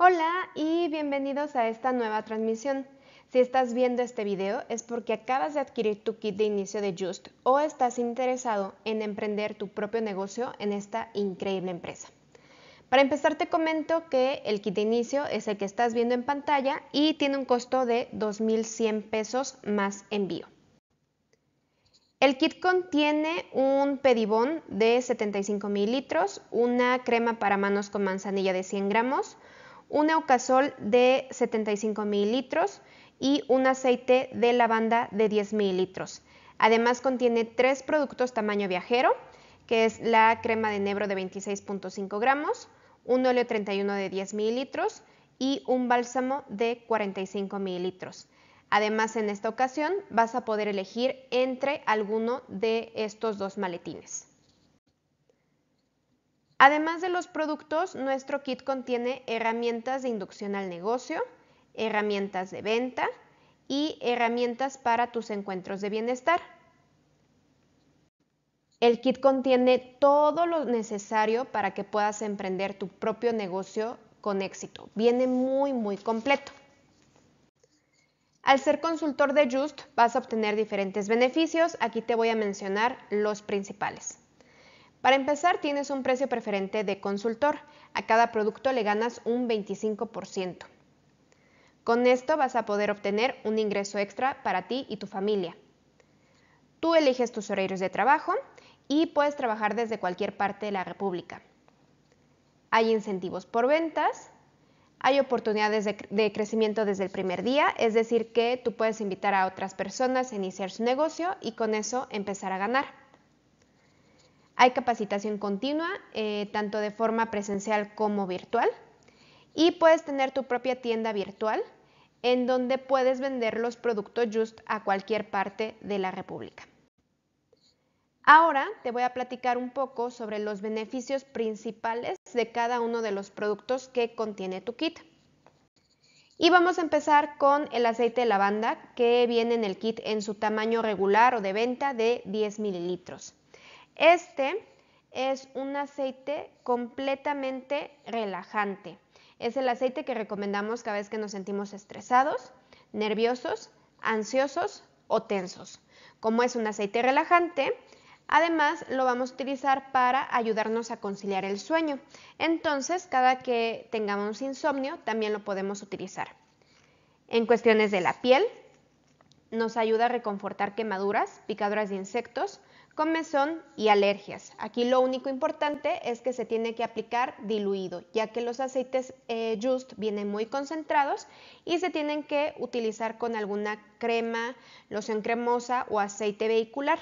Hola y bienvenidos a esta nueva transmisión. Si estás viendo este video es porque acabas de adquirir tu kit de inicio de Just o estás interesado en emprender tu propio negocio en esta increíble empresa. Para empezar te comento que el kit de inicio es el que estás viendo en pantalla y tiene un costo de 2.100 pesos más envío. El kit contiene un pedibón de 75 mililitros, una crema para manos con manzanilla de 100 gramos, un eucasol de 75 mililitros y un aceite de lavanda de 10 mililitros. Además contiene tres productos tamaño viajero, que es la crema de nebro de 26.5 gramos, un óleo 31 de 10 mililitros y un bálsamo de 45 mililitros. Además, en esta ocasión vas a poder elegir entre alguno de estos dos maletines. Además de los productos, nuestro kit contiene herramientas de inducción al negocio, herramientas de venta y herramientas para tus encuentros de bienestar. El kit contiene todo lo necesario para que puedas emprender tu propio negocio con éxito. Viene muy, muy completo. Al ser consultor de Just vas a obtener diferentes beneficios. Aquí te voy a mencionar los principales. Para empezar, tienes un precio preferente de consultor. A cada producto le ganas un 25%. Con esto vas a poder obtener un ingreso extra para ti y tu familia. Tú eliges tus horarios de trabajo y puedes trabajar desde cualquier parte de la República. Hay incentivos por ventas, hay oportunidades de, crecimiento desde el primer día, es decir, que tú puedes invitar a otras personas a iniciar su negocio y con eso empezar a ganar. Hay capacitación continua, eh, tanto de forma presencial como virtual. Y puedes tener tu propia tienda virtual en donde puedes vender los productos Just a cualquier parte de la República. Ahora te voy a platicar un poco sobre los beneficios principales de cada uno de los productos que contiene tu kit. Y vamos a empezar con el aceite de lavanda que viene en el kit en su tamaño regular o de venta de 10 mililitros. Este es un aceite completamente relajante. Es el aceite que recomendamos cada vez que nos sentimos estresados, nerviosos, ansiosos o tensos. Como es un aceite relajante, Además, lo vamos a utilizar para ayudarnos a conciliar el sueño. Entonces, cada que tengamos insomnio, también lo podemos utilizar. En cuestiones de la piel, nos ayuda a reconfortar quemaduras, picaduras de insectos, comezón y alergias. Aquí lo único importante es que se tiene que aplicar diluido, ya que los aceites eh, Just vienen muy concentrados y se tienen que utilizar con alguna crema, loción cremosa o aceite vehicular.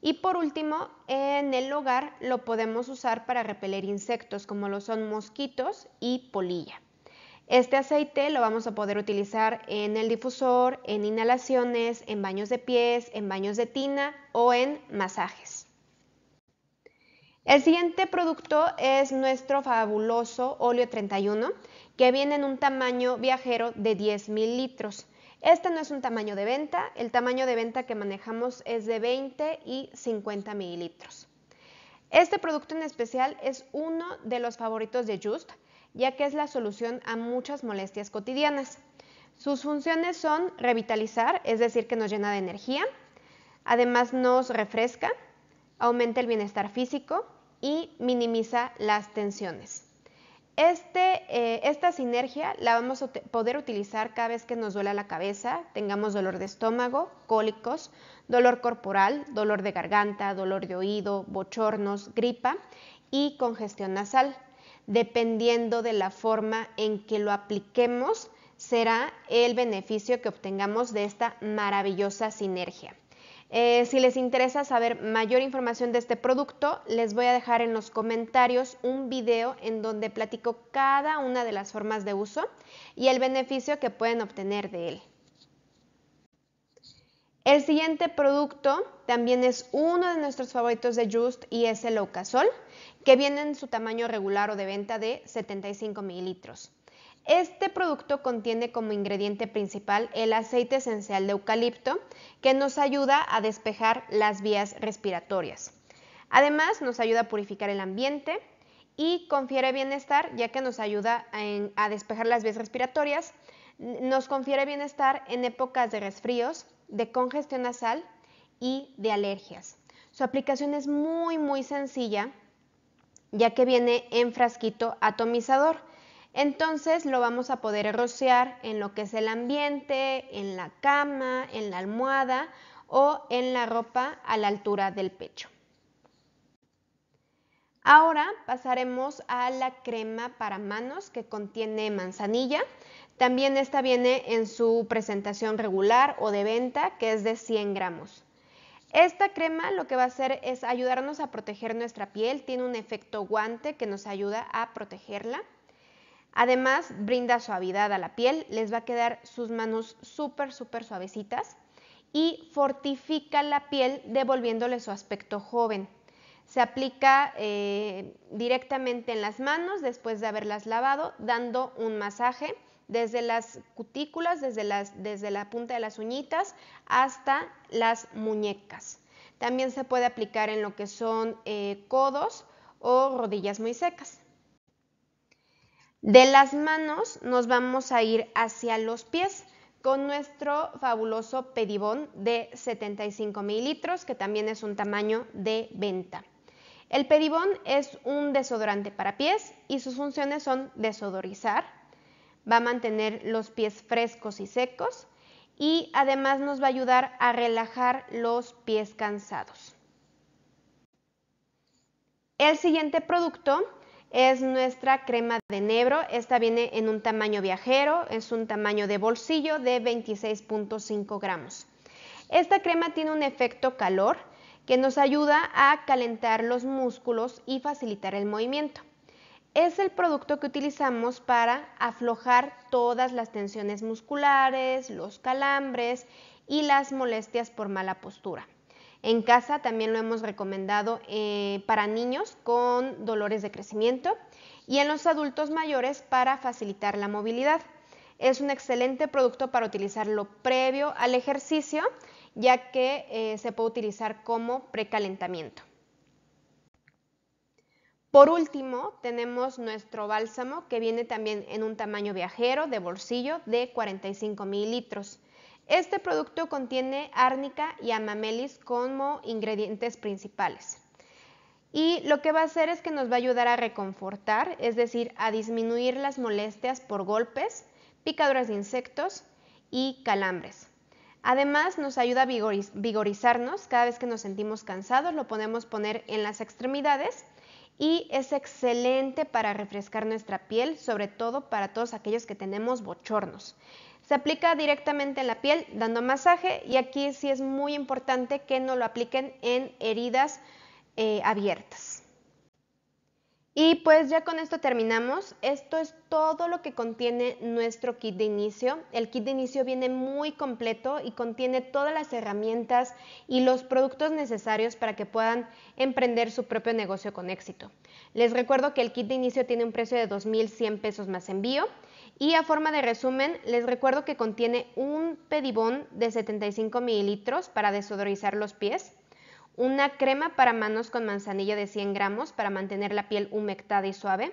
Y por último, en el hogar lo podemos usar para repeler insectos como lo son mosquitos y polilla. Este aceite lo vamos a poder utilizar en el difusor, en inhalaciones, en baños de pies, en baños de tina o en masajes. El siguiente producto es nuestro fabuloso óleo 31 que viene en un tamaño viajero de 10 mil litros. Este no es un tamaño de venta, el tamaño de venta que manejamos es de 20 y 50 mililitros. Este producto en especial es uno de los favoritos de Just ya que es la solución a muchas molestias cotidianas. Sus funciones son revitalizar, es decir, que nos llena de energía, además nos refresca, aumenta el bienestar físico y minimiza las tensiones. Este, eh, esta sinergia la vamos a poder utilizar cada vez que nos duela la cabeza, tengamos dolor de estómago, cólicos, dolor corporal, dolor de garganta, dolor de oído, bochornos, gripa y congestión nasal dependiendo de la forma en que lo apliquemos, será el beneficio que obtengamos de esta maravillosa sinergia. Eh, si les interesa saber mayor información de este producto, les voy a dejar en los comentarios un video en donde platico cada una de las formas de uso y el beneficio que pueden obtener de él. El siguiente producto también es uno de nuestros favoritos de Just y es el Ocasol, que viene en su tamaño regular o de venta de 75 mililitros. Este producto contiene como ingrediente principal el aceite esencial de eucalipto, que nos ayuda a despejar las vías respiratorias. Además, nos ayuda a purificar el ambiente y confiere bienestar, ya que nos ayuda a, a despejar las vías respiratorias, nos confiere bienestar en épocas de resfríos de congestión nasal y de alergias. Su aplicación es muy muy sencilla ya que viene en frasquito atomizador. Entonces lo vamos a poder rociar en lo que es el ambiente, en la cama, en la almohada o en la ropa a la altura del pecho. Ahora pasaremos a la crema para manos que contiene manzanilla. También esta viene en su presentación regular o de venta que es de 100 gramos. Esta crema lo que va a hacer es ayudarnos a proteger nuestra piel, tiene un efecto guante que nos ayuda a protegerla. Además, brinda suavidad a la piel, les va a quedar sus manos súper, súper suavecitas y fortifica la piel devolviéndole su aspecto joven se aplica eh, directamente en las manos después de haberlas lavado, dando un masaje desde las cutículas, desde, la punta de las uñitas hasta las muñecas. También se puede aplicar en lo que son eh, codos o rodillas muy secas. De las manos nos vamos a ir hacia los pies con nuestro fabuloso pedibón de 75 mililitros, que también es un tamaño de venta. El pedibón es un desodorante para pies y sus funciones son desodorizar, va a mantener los pies frescos y secos y además nos va a ayudar a relajar los pies cansados. El siguiente producto es nuestra crema de nebro. Esta viene en un tamaño viajero, es un tamaño de bolsillo de 26.5 gramos. Esta crema tiene un efecto calor que nos ayuda a calentar los músculos y facilitar el movimiento. Es el producto que utilizamos para aflojar todas las tensiones musculares, los calambres y las molestias por mala postura. En casa también lo hemos recomendado eh, para niños con dolores de crecimiento y en los adultos mayores para facilitar la movilidad. Es un excelente producto para utilizarlo previo al ejercicio, ya que eh, se puede utilizar como precalentamiento. Por último, tenemos nuestro bálsamo que viene también en un tamaño viajero de bolsillo de 45 mililitros. Este producto contiene árnica y amamelis como ingredientes principales. Y lo que va a hacer es que nos va a ayudar a reconfortar, es decir, a disminuir las molestias por golpes, picaduras de insectos y calambres. Además, nos ayuda a vigorizarnos. Cada vez que nos sentimos cansados, lo podemos poner en las extremidades y es excelente para refrescar nuestra piel, sobre todo para todos aquellos que tenemos bochornos. Se aplica directamente en la piel dando masaje y aquí sí es muy importante que no lo apliquen en heridas eh, abiertas. Y pues ya con esto terminamos. Esto es todo lo que contiene nuestro kit de inicio. El kit de inicio viene muy completo y contiene todas las herramientas y los productos necesarios para que puedan emprender su propio negocio con éxito. Les recuerdo que el kit de inicio tiene un precio de 2.100 pesos más envío. Y a forma de resumen, les recuerdo que contiene un pedibón de 75 mililitros para desodorizar los pies una crema para manos con manzanilla de 100 gramos para mantener la piel humectada y suave,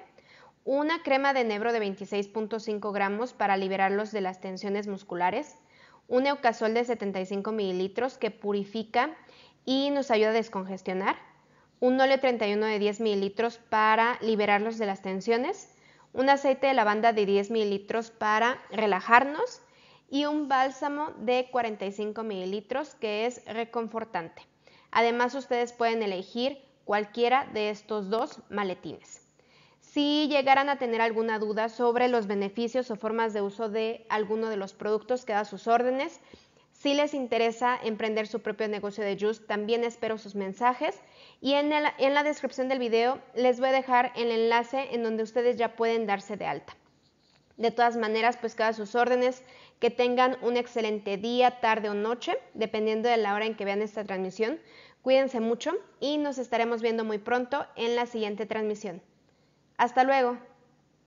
una crema de enebro de 26.5 gramos para liberarlos de las tensiones musculares, un eucasol de 75 mililitros que purifica y nos ayuda a descongestionar, un óleo 31 de 10 mililitros para liberarlos de las tensiones, un aceite de lavanda de 10 mililitros para relajarnos y un bálsamo de 45 mililitros que es reconfortante. Además, ustedes pueden elegir cualquiera de estos dos maletines. Si llegaran a tener alguna duda sobre los beneficios o formas de uso de alguno de los productos, que da sus órdenes. Si les interesa emprender su propio negocio de Juice, también espero sus mensajes. Y en, la descripción del video les voy a dejar el enlace en donde ustedes ya pueden darse de alta. De todas maneras, pues cada sus órdenes. Que tengan un excelente día, tarde o noche, dependiendo de la hora en que vean esta transmisión. Cuídense mucho y nos estaremos viendo muy pronto en la siguiente transmisión. Hasta luego.